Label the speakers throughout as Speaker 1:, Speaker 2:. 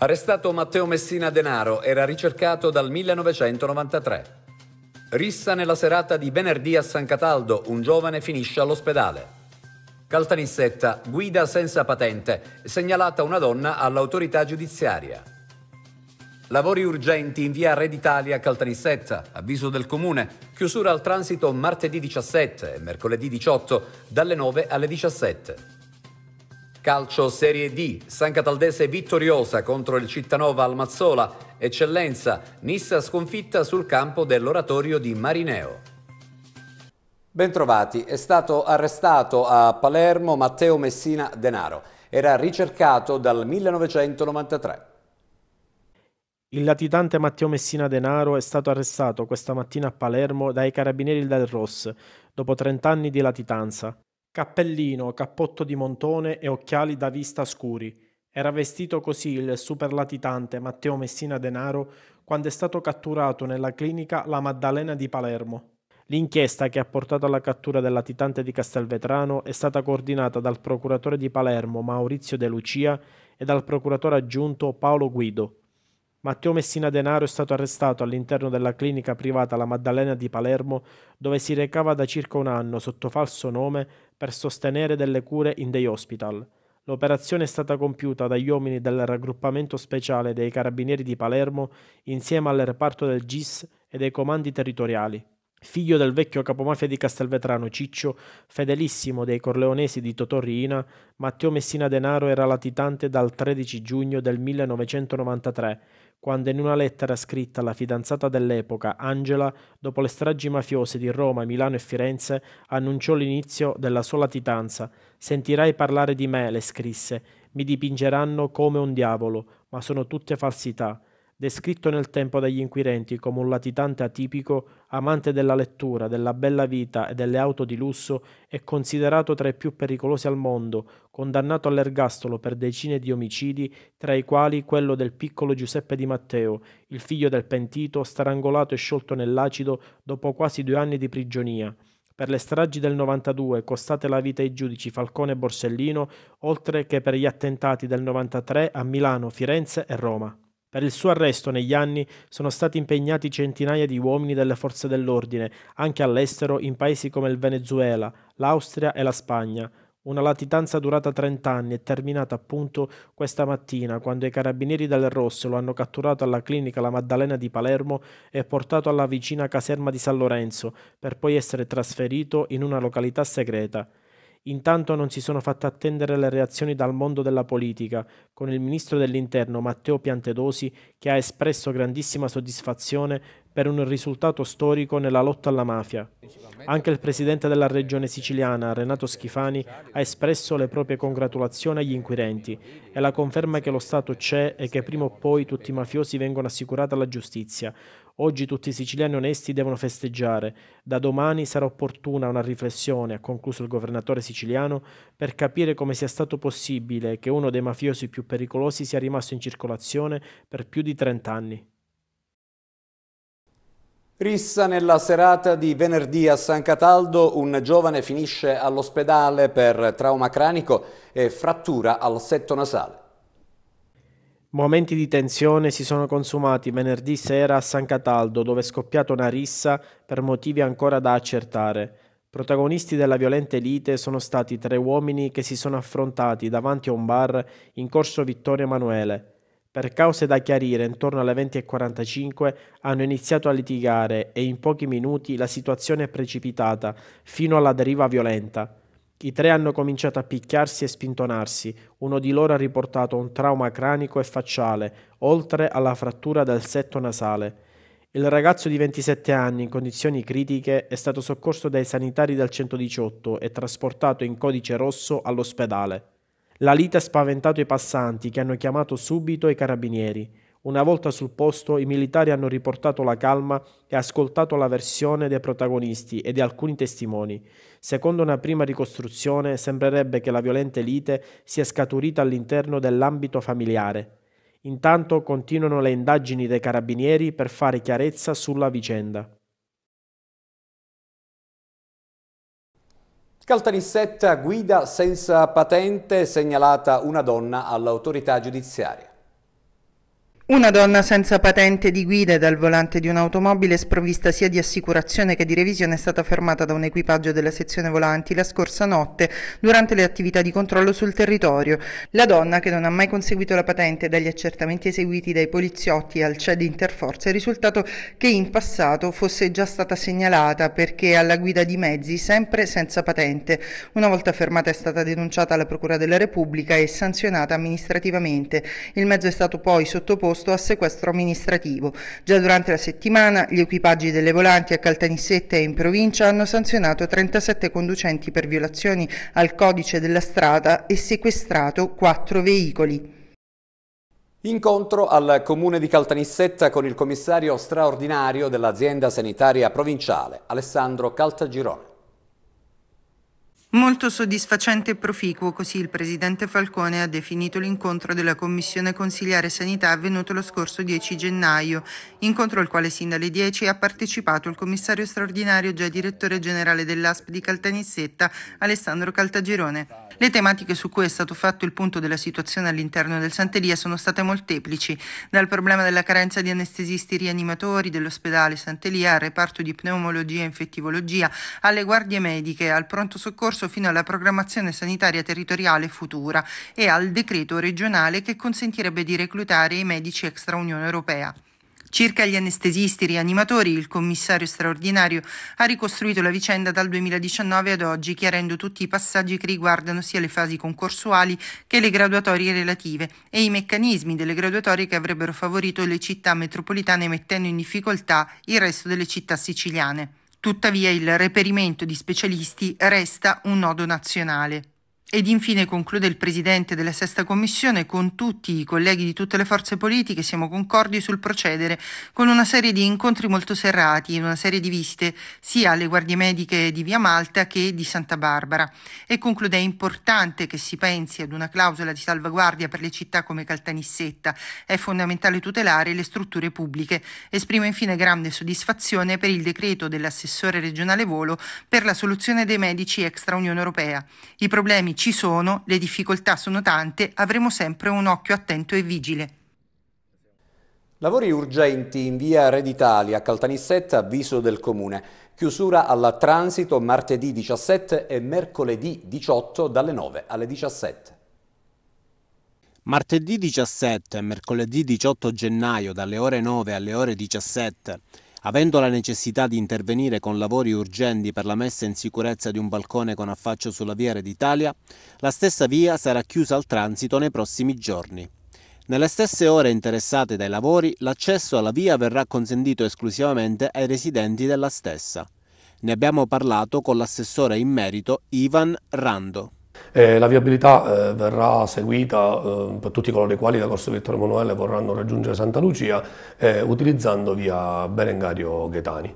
Speaker 1: Arrestato Matteo Messina Denaro era ricercato dal 1993. Rissa nella serata di venerdì a San Cataldo, un giovane finisce all'ospedale. Caltanissetta, guida senza patente, segnalata una donna all'autorità giudiziaria. Lavori urgenti in via Red Italia Caltanissetta, avviso del comune, chiusura al transito martedì 17 e mercoledì 18 dalle 9 alle 17. Calcio Serie D, San Cataldese vittoriosa contro il Cittanova Almazzola, Eccellenza, Nissa sconfitta sul campo dell'oratorio di Marineo. Bentrovati, è stato arrestato a Palermo Matteo Messina Denaro. Era ricercato dal 1993.
Speaker 2: Il latitante Matteo Messina Denaro è stato arrestato questa mattina a Palermo dai carabinieri del ROS dopo 30 anni di latitanza. Cappellino, cappotto di montone e occhiali da vista scuri. Era vestito così il superlatitante Matteo Messina Denaro quando è stato catturato nella clinica La Maddalena di Palermo. L'inchiesta che ha portato alla cattura del latitante di Castelvetrano è stata coordinata dal procuratore di Palermo Maurizio De Lucia e dal procuratore aggiunto Paolo Guido. Matteo Messina Denaro è stato arrestato all'interno della clinica privata La Maddalena di Palermo, dove si recava da circa un anno sotto falso nome per sostenere delle cure in dei hospital. L'operazione è stata compiuta dagli uomini del raggruppamento speciale dei carabinieri di Palermo insieme al reparto del GIS e dei comandi territoriali. Figlio del vecchio capomafia di Castelvetrano Ciccio, fedelissimo dei corleonesi di Totò Riina, Matteo Messina Denaro era latitante dal 13 giugno del 1993, quando in una lettera scritta alla fidanzata dell'epoca, Angela, dopo le stragi mafiose di Roma, Milano e Firenze, annunciò l'inizio della sua latitanza. Sentirai parlare di me, le scrisse, mi dipingeranno come un diavolo, ma sono tutte falsità descritto nel tempo dagli inquirenti come un latitante atipico, amante della lettura, della bella vita e delle auto di lusso, è considerato tra i più pericolosi al mondo, condannato all'ergastolo per decine di omicidi, tra i quali quello del piccolo Giuseppe Di Matteo, il figlio del pentito, strangolato e sciolto nell'acido dopo quasi due anni di prigionia per le stragi del 92 costate la vita ai giudici Falcone e Borsellino, oltre che per gli attentati del 93 a Milano, Firenze e Roma. Per il suo arresto negli anni sono stati impegnati centinaia di uomini delle forze dell'ordine, anche all'estero in paesi come il Venezuela, l'Austria e la Spagna. Una latitanza durata 30 anni e terminata appunto questa mattina quando i carabinieri del Rosso lo hanno catturato alla clinica La Maddalena di Palermo e portato alla vicina caserma di San Lorenzo per poi essere trasferito in una località segreta. Intanto non si sono fatte attendere le reazioni dal mondo della politica, con il ministro dell'Interno Matteo Piantedosi che ha espresso grandissima soddisfazione per un risultato storico nella lotta alla mafia. Anche il presidente della regione siciliana, Renato Schifani, ha espresso le proprie congratulazioni agli inquirenti e la conferma che lo Stato c'è e che prima o poi tutti i mafiosi vengono assicurati alla giustizia. Oggi tutti i siciliani onesti devono festeggiare. Da domani sarà opportuna una riflessione, ha concluso il governatore siciliano, per capire come sia stato possibile che uno dei mafiosi più pericolosi sia rimasto in circolazione per più di 30 anni. Rissa nella
Speaker 1: serata di venerdì a San Cataldo, un giovane finisce all'ospedale per trauma cranico e frattura al setto nasale.
Speaker 2: Momenti di tensione si sono consumati venerdì sera a San Cataldo, dove è scoppiata una rissa per motivi ancora da accertare. Protagonisti della violente lite sono stati tre uomini che si sono affrontati davanti a un bar in corso Vittorio Emanuele. Per cause da chiarire, intorno alle 20.45 hanno iniziato a litigare e in pochi minuti la situazione è precipitata fino alla deriva violenta. I tre hanno cominciato a picchiarsi e spintonarsi, uno di loro ha riportato un trauma cranico e facciale, oltre alla frattura del setto nasale. Il ragazzo di 27 anni in condizioni critiche è stato soccorso dai sanitari del 118 e trasportato in codice rosso all'ospedale. La lite ha spaventato i passanti che hanno chiamato subito i carabinieri. Una volta sul posto, i militari hanno riportato la calma e ascoltato la versione dei protagonisti e di alcuni testimoni. Secondo una prima ricostruzione, sembrerebbe che la violenta lite sia scaturita all'interno dell'ambito familiare. Intanto continuano le indagini dei carabinieri per fare chiarezza sulla vicenda.
Speaker 1: Caltanissetta guida senza patente, segnalata una donna all'autorità giudiziaria.
Speaker 3: Una donna senza patente di guida e dal volante di un'automobile sprovvista sia di assicurazione che di revisione è stata fermata da un equipaggio della sezione volanti la scorsa notte durante le attività di controllo sul territorio. La donna, che non ha mai conseguito la patente dagli accertamenti eseguiti dai poliziotti al CED Interforze, è risultato che in passato fosse già stata segnalata perché alla guida di mezzi sempre senza patente. Una volta fermata è stata denunciata alla Procura della Repubblica e sanzionata amministrativamente. Il mezzo è stato poi sottoposto sottoposto a sequestro amministrativo. Già durante la settimana gli equipaggi delle volanti a Caltanissette e in provincia hanno sanzionato 37 conducenti per violazioni al codice della strada e sequestrato 4 veicoli. Incontro
Speaker 1: al comune di Caltanissetta con il commissario straordinario dell'azienda sanitaria provinciale, Alessandro Caltagirone.
Speaker 3: Molto soddisfacente e proficuo, così il presidente Falcone ha definito l'incontro della Commissione Consigliare Sanità avvenuto lo scorso 10 gennaio, incontro al quale sin dalle 10 ha partecipato il commissario straordinario già direttore generale dell'ASP di Caltanissetta, Alessandro Caltagirone. Le tematiche su cui è stato fatto il punto della situazione all'interno del Sant'Elia sono state molteplici, dal problema della carenza di anestesisti rianimatori dell'ospedale Santelia al reparto di pneumologia e infettivologia, alle guardie mediche, al pronto soccorso fino alla programmazione sanitaria territoriale futura e al decreto regionale che consentirebbe di reclutare i medici extra Unione Europea. Circa gli anestesisti rianimatori, il commissario straordinario ha ricostruito la vicenda dal 2019 ad oggi, chiarendo tutti i passaggi che riguardano sia le fasi concorsuali che le graduatorie relative e i meccanismi delle graduatorie che avrebbero favorito le città metropolitane mettendo in difficoltà il resto delle città siciliane. Tuttavia il reperimento di specialisti resta un nodo nazionale. Ed infine conclude il Presidente della Sesta Commissione con tutti i colleghi di tutte le forze politiche siamo concordi sul procedere con una serie di incontri molto serrati in una serie di visite sia alle guardie mediche di Via Malta che di Santa Barbara e conclude è importante che si pensi ad una clausola di salvaguardia per le città come Caltanissetta è fondamentale tutelare le strutture pubbliche esprime infine grande soddisfazione per il decreto dell'assessore regionale Volo per la soluzione dei medici extra Unione Europea i problemi ci sono, le difficoltà sono tante, avremo sempre un occhio attento e vigile.
Speaker 1: Lavori urgenti in via Red Italia, Caltanissetta, avviso del Comune. Chiusura al transito martedì 17 e mercoledì 18 dalle 9 alle 17.
Speaker 4: Martedì 17 e mercoledì 18 gennaio dalle ore 9 alle ore 17 Avendo la necessità di intervenire con lavori urgenti per la messa in sicurezza di un balcone con affaccio sulla via Reditalia, la stessa via sarà chiusa al transito nei prossimi giorni. Nelle stesse ore interessate dai lavori, l'accesso alla via verrà consentito esclusivamente ai residenti della stessa. Ne abbiamo parlato con l'assessore in merito Ivan Rando.
Speaker 5: Eh, la viabilità eh, verrà seguita eh, per tutti coloro i quali da Corso Vittorio Emanuele vorranno raggiungere Santa Lucia eh, utilizzando via Berengario Ghetani.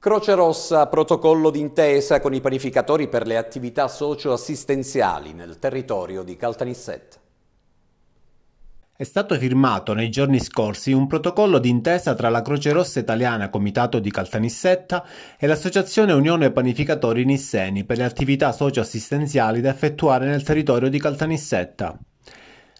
Speaker 1: Croce Rossa, protocollo d'intesa con i panificatori per le attività socio-assistenziali nel territorio di Caltanissette.
Speaker 4: È stato firmato nei giorni scorsi un protocollo d'intesa tra la Croce Rossa Italiana Comitato di Caltanissetta e l'Associazione Unione Panificatori Nisseni per le attività socio-assistenziali da effettuare nel territorio di Caltanissetta.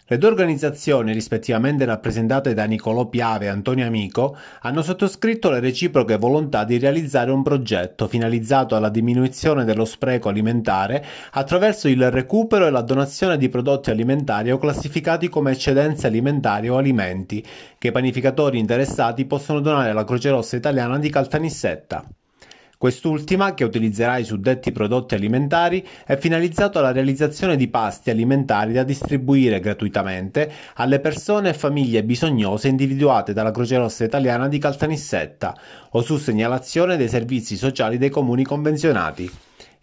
Speaker 4: Le due organizzazioni, rispettivamente rappresentate da Nicolò Piave e Antonio Amico, hanno sottoscritto le reciproche volontà di realizzare un progetto finalizzato alla diminuzione dello spreco alimentare attraverso il recupero e la donazione di prodotti alimentari o classificati come eccedenze alimentari o alimenti, che i panificatori interessati possono donare alla Croce Rossa Italiana di Caltanissetta. Quest'ultima, che utilizzerà i suddetti prodotti alimentari, è finalizzata alla realizzazione di pasti alimentari da distribuire gratuitamente alle persone e famiglie bisognose individuate dalla Croce Rossa Italiana di Caltanissetta o su segnalazione dei servizi sociali dei comuni convenzionati.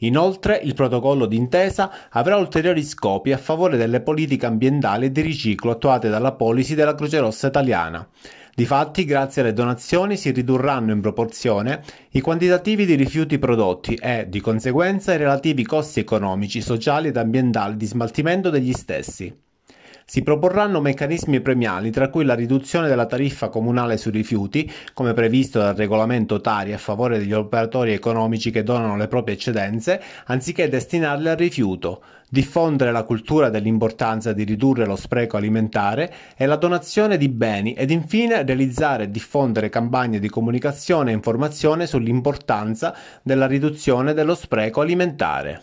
Speaker 4: Inoltre, il protocollo d'intesa avrà ulteriori scopi a favore delle politiche ambientali e di riciclo attuate dalla policy della Croce Rossa Italiana. Difatti, grazie alle donazioni si ridurranno in proporzione i quantitativi di rifiuti prodotti e, di conseguenza, i relativi costi economici, sociali ed ambientali di smaltimento degli stessi. Si proporranno meccanismi premiali, tra cui la riduzione della tariffa comunale sui rifiuti, come previsto dal regolamento Tari a favore degli operatori economici che donano le proprie eccedenze, anziché destinarle al rifiuto, diffondere la cultura dell'importanza di ridurre lo spreco alimentare e la donazione di beni ed infine realizzare e diffondere campagne di comunicazione e informazione sull'importanza della riduzione dello spreco alimentare.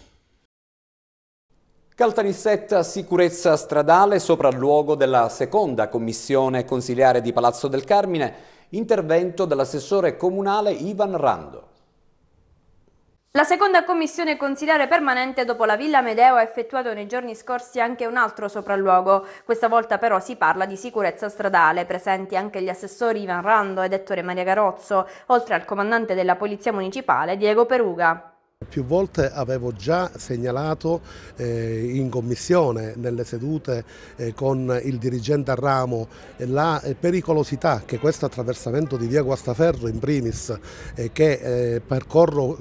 Speaker 1: Caltanissetta Sicurezza Stradale, sopralluogo della seconda commissione consiliare di Palazzo del Carmine, intervento dell'assessore comunale Ivan Rando.
Speaker 3: La seconda commissione consigliare permanente dopo la Villa Medeo ha effettuato nei giorni scorsi anche un altro sopralluogo. Questa volta però si parla di sicurezza stradale, presenti anche gli assessori Ivan Rando ed Ettore Maria Garozzo, oltre al comandante della Polizia Municipale Diego Peruga.
Speaker 6: Più volte avevo già segnalato eh, in commissione, nelle sedute eh, con il dirigente a ramo, la eh, pericolosità che questo attraversamento di via Guastaferro in primis, eh, che eh, percorro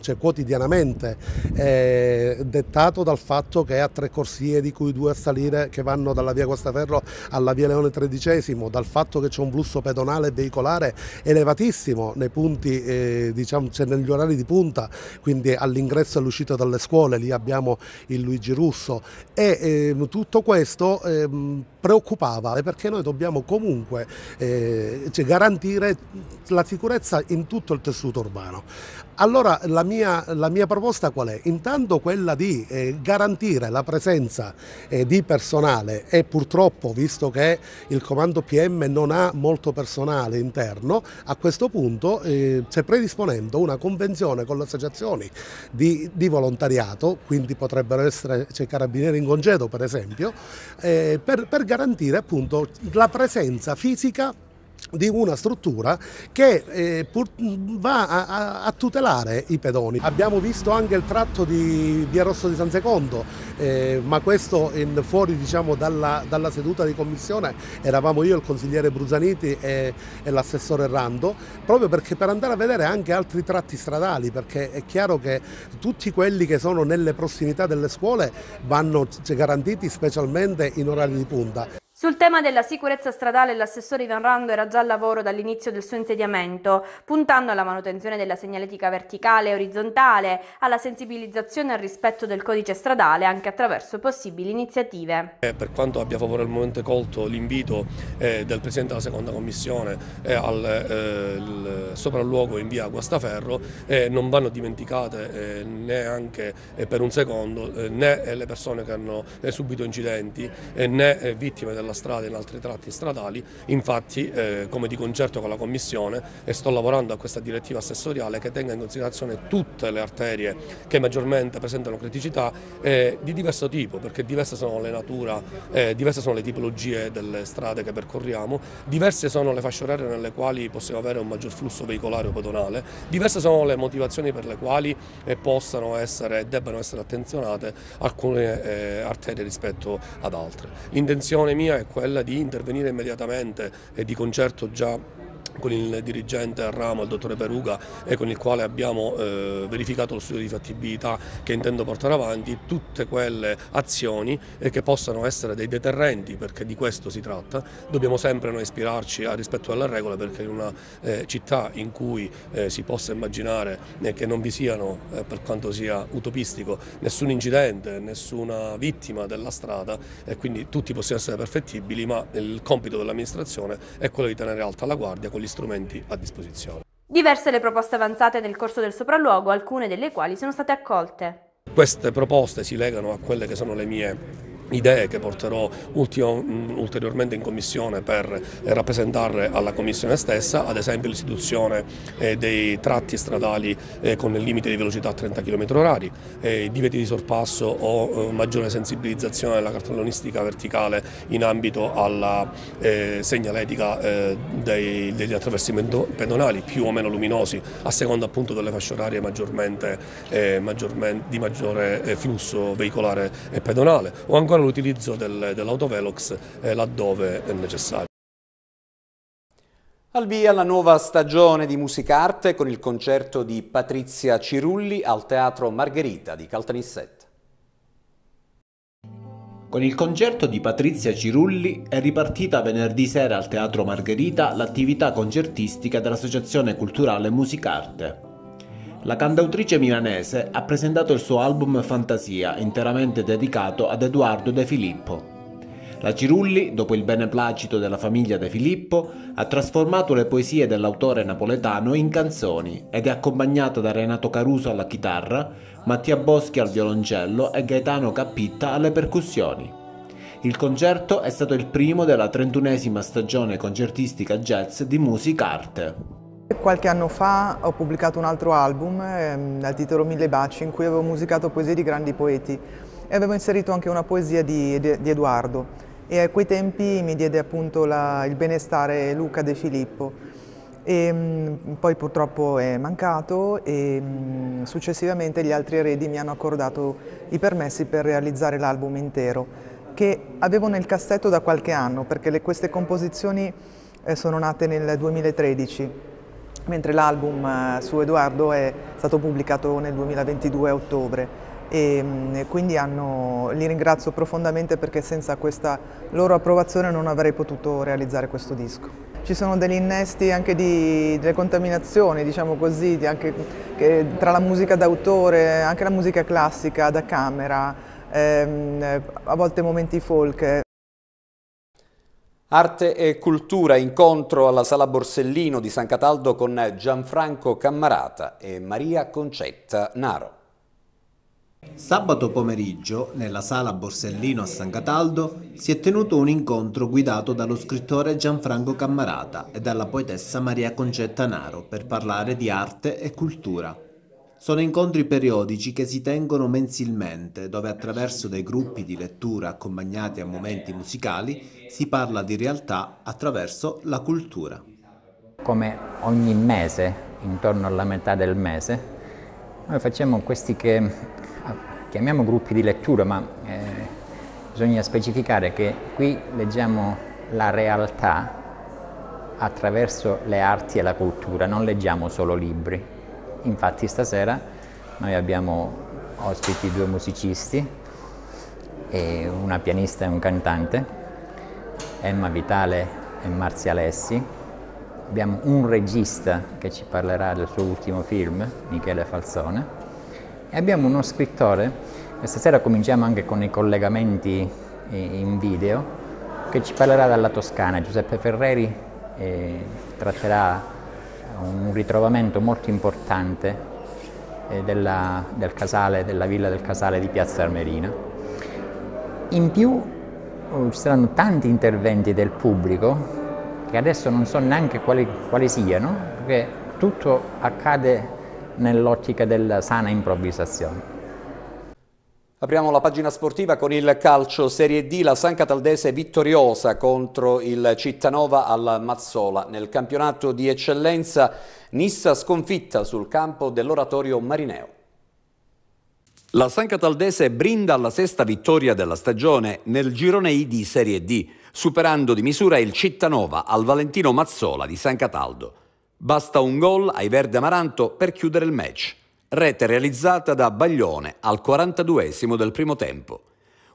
Speaker 6: cioè, quotidianamente, è dettato dal fatto che ha tre corsie di cui due a salire che vanno dalla via Guastaferro alla via Leone XIII, dal fatto che c'è un flusso pedonale e veicolare elevatissimo punti, eh, diciamo, cioè negli orari di punta, quindi all'ingresso e all'uscita dalle scuole, lì abbiamo il Luigi Russo e eh, tutto questo eh, preoccupava perché noi dobbiamo comunque eh, cioè, garantire la sicurezza in tutto il tessuto urbano. Allora la mia, la mia, proposta qual è? Intanto quella di eh, garantire la presenza eh, di personale e purtroppo visto che il comando PM non ha molto personale interno, a questo punto eh, si è predisponendo una convenzione con le associazioni di, di, volontariato, quindi potrebbero essere cioè, carabinieri in congedo per esempio, eh, per, per garantire appunto la presenza fisica di una struttura che eh, pur, va a, a, tutelare i pedoni. Abbiamo visto anche il tratto di Via Rosso di San Secondo, eh, ma questo in, fuori diciamo, dalla, dalla, seduta di commissione eravamo io, il consigliere Bruzaniti e, e l'assessore Rando, proprio perché per andare a vedere anche altri tratti stradali, perché è chiaro che tutti quelli che sono nelle prossimità delle scuole vanno cioè, garantiti specialmente in orari di punta.
Speaker 3: Sul tema della sicurezza stradale l'assessore Ivan Rando era già al lavoro dall'inizio del suo insediamento, puntando alla manutenzione della segnaletica verticale e orizzontale, alla sensibilizzazione al rispetto del codice stradale anche attraverso possibili iniziative.
Speaker 5: Eh, per quanto abbia favorevolmente colto l'invito eh, del Presidente della Seconda Commissione eh, al sopralluogo in via Guastaferro, non vanno dimenticate neanche per un secondo né le persone che hanno subito incidenti né vittime della alla strada in altri tratti stradali, infatti eh, come di concerto con la Commissione e sto lavorando a questa direttiva assessoriale che tenga in considerazione tutte le arterie che maggiormente presentano criticità eh, di diverso tipo, perché diverse sono le natura, eh, diverse sono le tipologie delle strade che percorriamo, diverse sono le fasce orarie nelle quali possiamo avere un maggior flusso veicolare o pedonale, diverse sono le motivazioni per le quali eh, possano essere e debbano essere attenzionate alcune eh, arterie rispetto ad altre. L'intenzione mia è quella di intervenire immediatamente e di concerto già con il dirigente del ramo, il dottore Peruga, e con il quale abbiamo eh, verificato lo studio di fattibilità che intendo portare avanti, tutte quelle azioni eh, che possano essere dei deterrenti, perché di questo si tratta. Dobbiamo sempre noi ispirarci al eh, rispetto delle regola, perché in una eh, città in cui eh, si possa immaginare eh, che non vi siano, per quanto sia utopistico, nessun incidente, nessuna vittima della strada, e quindi tutti possiamo essere perfettibili, ma il compito dell'amministrazione è quello di tenere alta la guardia con gli strumenti a disposizione.
Speaker 3: Diverse le proposte avanzate nel corso del sopralluogo, alcune delle quali sono state accolte.
Speaker 5: Queste proposte si legano a quelle che sono le mie idee che porterò mm, ulteriormente in Commissione per rappresentarle alla Commissione stessa, ad esempio l'istituzione eh, dei tratti stradali eh, con il limite di velocità a 30 km h divieti di sorpasso o eh, maggiore sensibilizzazione della cartellonistica verticale in ambito alla segnaletica degli attraversamenti pedonali più o meno luminosi a seconda appunto delle fasce orarie maggiormente, di maggiore flusso veicolare e pedonale o ancora aumentare l'utilizzo del, dell'autovelox eh, laddove è necessario.
Speaker 1: Al via la nuova stagione di Musicarte con il concerto di Patrizia Cirulli al Teatro Margherita di Caltanissette.
Speaker 4: Con il concerto di Patrizia Cirulli è ripartita venerdì sera al Teatro Margherita l'attività concertistica dell'Associazione Culturale Musicarte. La cantautrice milanese ha presentato il suo album Fantasia, interamente dedicato ad Edoardo De Filippo. La Cirulli, dopo il beneplacito della famiglia De Filippo, ha trasformato le poesie dell'autore napoletano in canzoni ed è accompagnata da Renato Caruso alla chitarra, Mattia Boschi al violoncello e Gaetano Cappitta alle percussioni. Il concerto è stato il primo della trentunesima stagione concertistica jazz di Musica Arte.
Speaker 7: Qualche anno fa ho pubblicato un altro album ehm, dal titolo Mille Baci in cui avevo musicato poesie di grandi poeti e avevo inserito anche una poesia di, di, di Edoardo e a quei tempi mi diede appunto la, il benestare Luca De Filippo e ehm, mh, poi purtroppo è mancato e mh, mm, successivamente gli altri eredi mi hanno accordato i permessi per realizzare l'album intero che avevo nel cassetto da qualche anno perché le, queste composizioni eh, sono nate nel 2013 mentre l'album eh, su Edoardo è stato pubblicato nel 2022 a ottobre mm, e, quindi hanno, li ringrazio profondamente perché senza questa loro approvazione non avrei potuto realizzare questo disco. Ci sono degli innesti anche di, delle contaminazioni, diciamo così, di anche, che, tra la musica d'autore, anche la musica classica da camera, ehm, a volte momenti folk.
Speaker 1: Arte e cultura, incontro alla Sala Borsellino di San Cataldo con Gianfranco Cammarata e Maria Concetta
Speaker 4: Naro. Sabato pomeriggio, nella Sala Borsellino a San Cataldo, si è tenuto un incontro guidato dallo scrittore Gianfranco Cammarata e dalla poetessa Maria Concetta Naro per parlare di arte e cultura. Sono incontri periodici che si tengono mensilmente, dove attraverso dei gruppi di lettura accompagnati a momenti musicali si parla di realtà attraverso la cultura.
Speaker 8: Come ogni mese, intorno alla metà del mese, noi facciamo questi che ah, chiamiamo gruppi di lettura, ma eh, bisogna specificare che qui leggiamo la realtà attraverso le arti e la cultura, non leggiamo solo libri. Infatti stasera noi abbiamo ospiti due musicisti, una pianista e un cantante, Emma Vitale e Marzia Alessi. Abbiamo un regista che ci parlerà del suo ultimo film, Michele Falzone, e abbiamo uno scrittore, e stasera cominciamo anche con i collegamenti in video, che ci parlerà dalla Toscana. Giuseppe Ferreri eh, tratterà un ritrovamento molto importante eh, della, del casale, della villa del casale di Piazza Armerina. In più eh, ci saranno tanti interventi del pubblico che adesso non so neanche quali, quali siano, perché tutto accade nell'ottica della sana improvvisazione.
Speaker 1: Apriamo la pagina sportiva con il calcio Serie D, la San Cataldese vittoriosa contro il Cittanova al Mazzola. Nel campionato di eccellenza Nissa sconfitta sul campo dell'oratorio Marineo. La San Cataldese brinda alla sesta vittoria della stagione nel girone I di Serie D, superando di misura il Cittanova al Valentino Mazzola di San Cataldo. Basta un gol ai Verde Amaranto per chiudere il match rete realizzata da Baglione al 42 del primo tempo.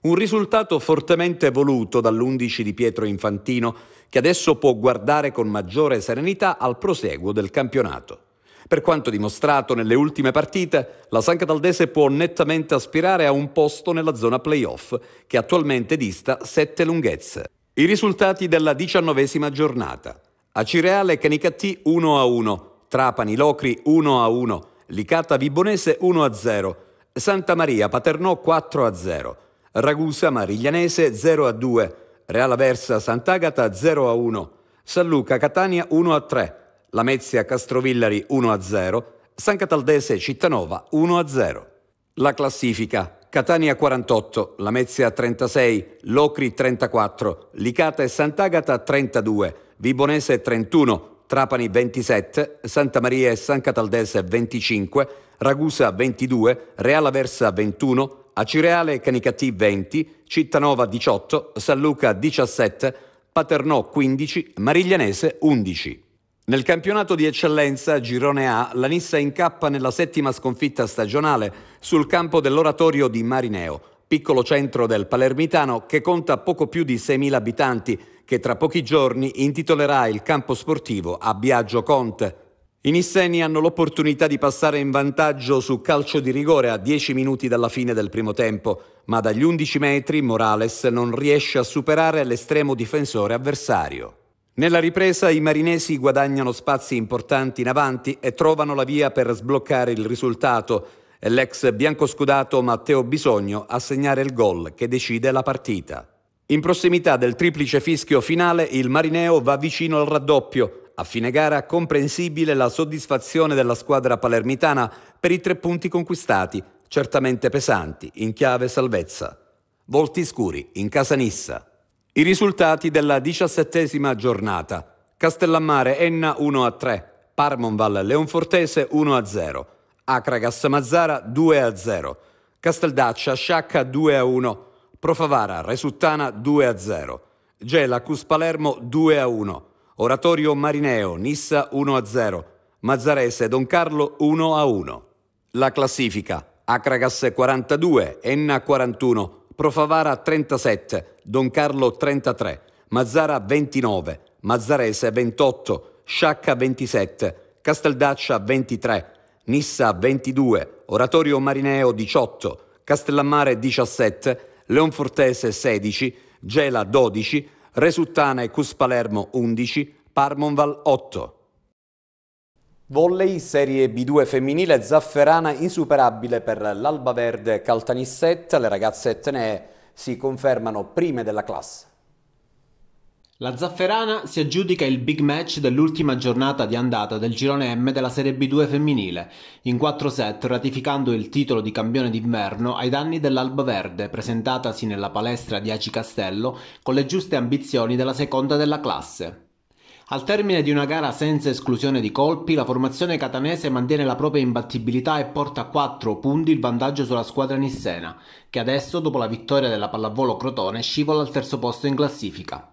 Speaker 1: Un risultato fortemente voluto dall'11 di Pietro Infantino, che adesso può guardare con maggiore serenità al proseguo del campionato. Per quanto dimostrato nelle ultime partite, la San Cataldese può nettamente aspirare a un posto nella zona playoff, che attualmente dista sette lunghezze. I risultati della diciannovesima giornata. Acireale Canicattì 1-1, Trapani Locri 1-1, Licata Vibonese 1-0, Santa Maria Paternò 4-0, Ragusa Mariglianese 0-2, Real Versa Sant'Agata 0-1, San Luca Catania 1-3, Lamezia Castrovillari 1-0, San Cataldese Cittanova 1-0. La classifica Catania 48, Lamezia 36, Locri 34, Licata e Sant'Agata 32, Vibonese 31, Trapani 27, Santa Maria e San Cataldese 25, Ragusa 22, Reala Versa 21, Acireale e Canicati 20, Cittanova 18, San Luca 17, Paternò 15, Mariglianese 11. Nel campionato di eccellenza Girone A, la Nissa incappa nella settima sconfitta stagionale sul campo dell'oratorio di Marineo piccolo centro del palermitano che conta poco più di 6.000 abitanti, che tra pochi giorni intitolerà il campo sportivo a Biagio Conte. I Nisseni hanno l'opportunità di passare in vantaggio su calcio di rigore a 10 minuti dalla fine del primo tempo, ma dagli 11 metri Morales non riesce a superare l'estremo difensore avversario. Nella ripresa i marinesi guadagnano spazi importanti in avanti e trovano la via per sbloccare il risultato l'ex biancoscudato Matteo Bisogno a segnare il gol che decide la partita. In prossimità del triplice fischio finale il Marineo va vicino al raddoppio. A fine gara comprensibile la soddisfazione della squadra palermitana per i tre punti conquistati, certamente pesanti, in chiave salvezza. Volti scuri in casa Nissa. I risultati della diciassettesima giornata. Castellammare Enna 1-3, Parmonval Leonfortese 1-0. Acragas Mazzara 2 a 0, Casteldaccia Sciacca 2 a 1, Profavara Resuttana 2 a 0, Gela Cus Palermo 2 a 1, Oratorio Marineo Nissa 1 a 0, Mazzarese Don Carlo 1 a 1. La classifica Acragas 42, Enna 41, Profavara 37, Don Carlo 33, Mazzara 29, Mazzarese 28, Sciacca 27, Casteldaccia 23, Nissa 22, Oratorio Marineo 18, Castellammare 17, Leonfortese 16, Gela 12, Resultana e Cuspalermo 11, Parmonval 8. Volley Serie B2 femminile Zafferana insuperabile per l'Alba Verde Caltanissetta, le ragazze etnee si confermano prime della classe.
Speaker 4: La Zafferana si aggiudica il big match dell'ultima giornata di andata del girone M della Serie B2 femminile, in 4 set ratificando il titolo di campione d'inverno ai danni dell'Alba Verde, presentatasi nella palestra di Aci Castello con le giuste ambizioni della seconda della classe. Al termine di una gara senza esclusione di colpi, la formazione catanese mantiene la propria imbattibilità e porta a 4 punti il vantaggio sulla squadra nissena, che adesso, dopo la vittoria della pallavolo Crotone, scivola al terzo posto in classifica.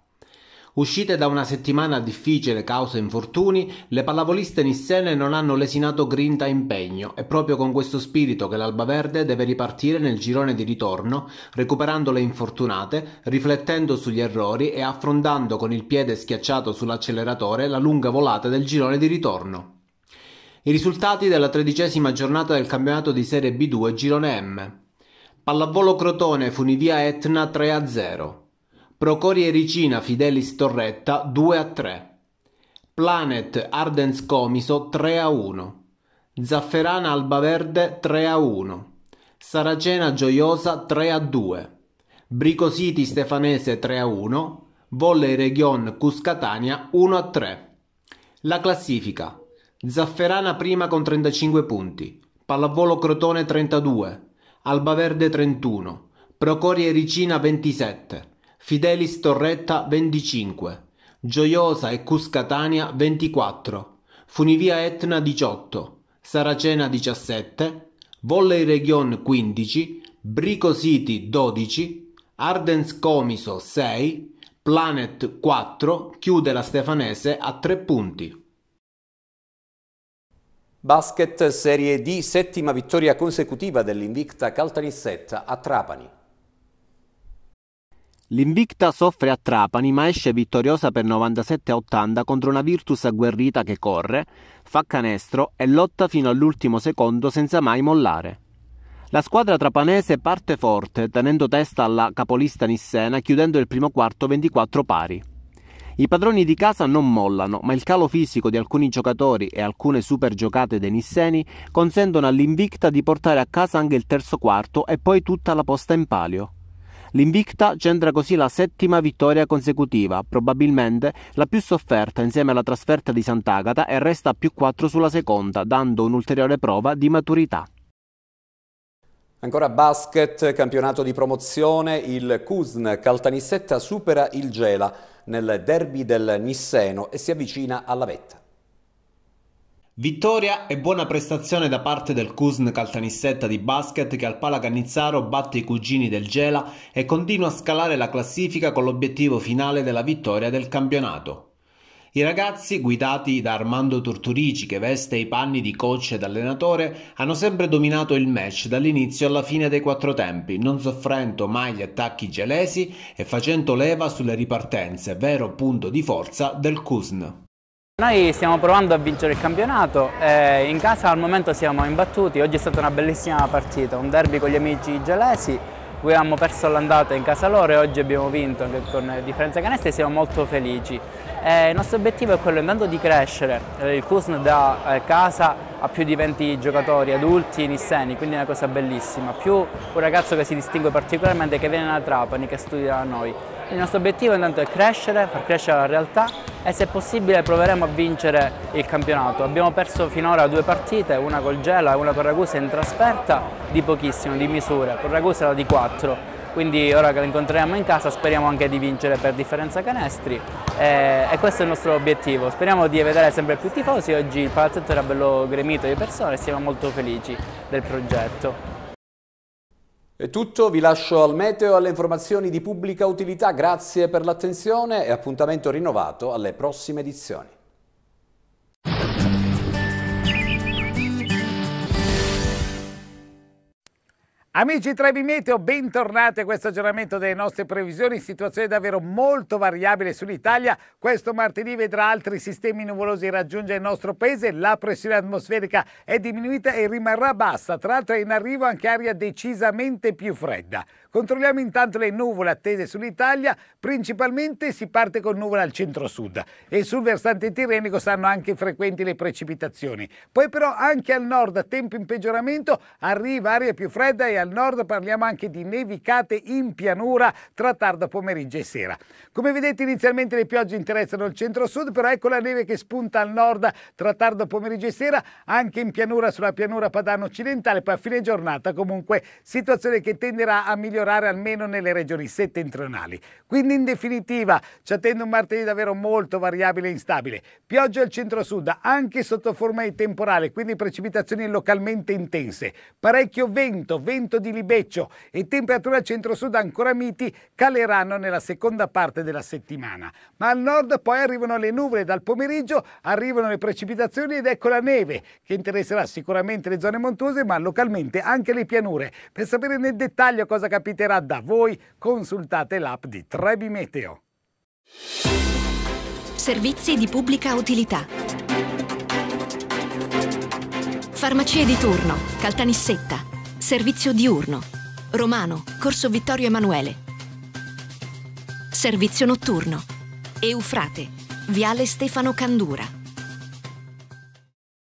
Speaker 4: Uscite da una settimana difficile causa infortuni, le pallavoliste nissene non hanno lesinato grinta e impegno. È proprio con questo spirito che l'Alba Verde deve ripartire nel girone di ritorno, recuperando le infortunate, riflettendo sugli errori e affrontando con il piede schiacciato sull'acceleratore la lunga volata del girone di ritorno. I risultati della tredicesima giornata del campionato di Serie B2 Girone M. Pallavolo Crotone Funivia Etna 3-0. Procorie Ricina Fidelis Torretta 2 a 3. Planet Ardens Comiso 3 a 1. Zafferana Albaverde 3 a 1. Saracena Gioiosa 3 a 2. Bricositi Stefanese 3 a 1. Volley Region Cuscatania 1 a 3. La classifica. Zafferana prima con 35 punti. Pallavolo Crotone 32. Albaverde 31. Procorie Ricina 27. Fidelis Torretta 25, Gioiosa e Cuscatania 24, Funivia Etna 18, Saracena 17, Volley Region 15, Brico City 12, Ardens Comiso 6, Planet 4 chiude la Stefanese a 3 punti.
Speaker 1: Basket Serie D, settima vittoria consecutiva dell'invicta Caltanissetta a Trapani.
Speaker 4: L'Invicta soffre a Trapani ma esce vittoriosa per 97-80 contro una Virtus agguerrita che corre, fa canestro e lotta fino all'ultimo secondo senza mai mollare. La squadra trapanese parte forte, tenendo testa alla capolista Nissena, chiudendo il primo quarto 24 pari. I padroni di casa non mollano, ma il calo fisico di alcuni giocatori e alcune super giocate dei Nisseni consentono all'Invicta di portare a casa anche il terzo quarto e poi tutta la posta in palio. L'invicta centra così la settima vittoria consecutiva, probabilmente la più sofferta insieme alla trasferta di Sant'Agata e resta a più 4 sulla seconda, dando un'ulteriore prova di maturità.
Speaker 1: Ancora basket, campionato di promozione, il Cusn Caltanissetta supera il Gela nel derby
Speaker 4: del Nisseno e si avvicina alla vetta. Vittoria e buona prestazione da parte del Cusn Caltanissetta di basket che al Pala Cannizzaro batte i cugini del Gela e continua a scalare la classifica con l'obiettivo finale della vittoria del campionato. I ragazzi, guidati da Armando Torturici che veste i panni di coach ed allenatore, hanno sempre dominato il match dall'inizio alla fine dei quattro tempi, non soffrendo mai gli attacchi gelesi e facendo leva sulle ripartenze, vero punto di forza del Cusn.
Speaker 8: Noi stiamo provando a vincere il campionato, eh, in casa al momento siamo imbattuti, oggi è stata una bellissima partita, un derby con gli amici gelesi, abbiamo perso l'andata in casa loro e oggi abbiamo vinto anche con differenza canestre e siamo molto felici. Eh, il nostro obiettivo è quello intanto di crescere, eh, il CUSN da eh, casa ha più di 20 giocatori adulti in nisseni, quindi è una cosa bellissima, più un ragazzo che si distingue particolarmente che viene da Trapani, che studia da noi. Il nostro obiettivo intanto è crescere, far crescere la realtà e se possibile proveremo a vincere il campionato. Abbiamo perso finora due partite, una col Gela e una con Ragusa in trasferta di pochissimo, di misure. Con Ragusa era di 4 quindi ora che la incontreremo in casa speriamo anche di vincere per differenza canestri eh, e questo è il nostro obiettivo, speriamo di vedere sempre più tifosi, oggi il palazzetto era bello gremito di persone e siamo molto felici del progetto. È tutto, vi lascio
Speaker 1: al meteo e alle informazioni di pubblica utilità, grazie per l'attenzione e appuntamento rinnovato alle prossime edizioni.
Speaker 9: Amici Trebi Meteo, bentornati a questo aggiornamento delle nostre previsioni. Situazione davvero molto variabile sull'Italia. Questo martedì vedrà altri sistemi nuvolosi raggiungere il nostro paese. La pressione atmosferica è diminuita e rimarrà bassa. Tra l'altro è in arrivo anche aria decisamente più fredda. Controlliamo intanto le nuvole attese sull'Italia. Principalmente si parte con nuvole al centro-sud e sul versante tirrenico saranno anche frequenti le precipitazioni. Poi però anche al nord, a tempo in peggioramento, arriva aria più fredda e al nord parliamo anche di nevicate in pianura tra tardo pomeriggio e sera. Come vedete inizialmente le piogge interessano il centro-sud, però ecco la neve che spunta al nord tra tardo pomeriggio e sera, anche in pianura sulla pianura padano occidentale, poi a fine giornata comunque situazione che tenderà a migliorare almeno nelle regioni settentrionali. Quindi in definitiva ci attende un martedì davvero molto variabile e instabile. Pioggia al centro-sud anche sotto forma di temporale, quindi precipitazioni localmente intense. Parecchio vento, vento Benevento di Libeccio e temperature al centro-sud ancora miti caleranno nella seconda parte della settimana. Ma al nord poi arrivano le nuvole, dal pomeriggio arrivano le precipitazioni ed ecco la neve che interesserà sicuramente le zone montuose ma localmente anche le pianure. Per sapere nel dettaglio cosa capiterà da voi consultate l'app di Trebi Meteo.
Speaker 4: Servizi di pubblica utilità. Farmacie di turno, Caltanissetta Servizio diurno. Romano, Corso Vittorio Emanuele. Servizio notturno.
Speaker 3: Eufrate,
Speaker 4: Viale Stefano Candura.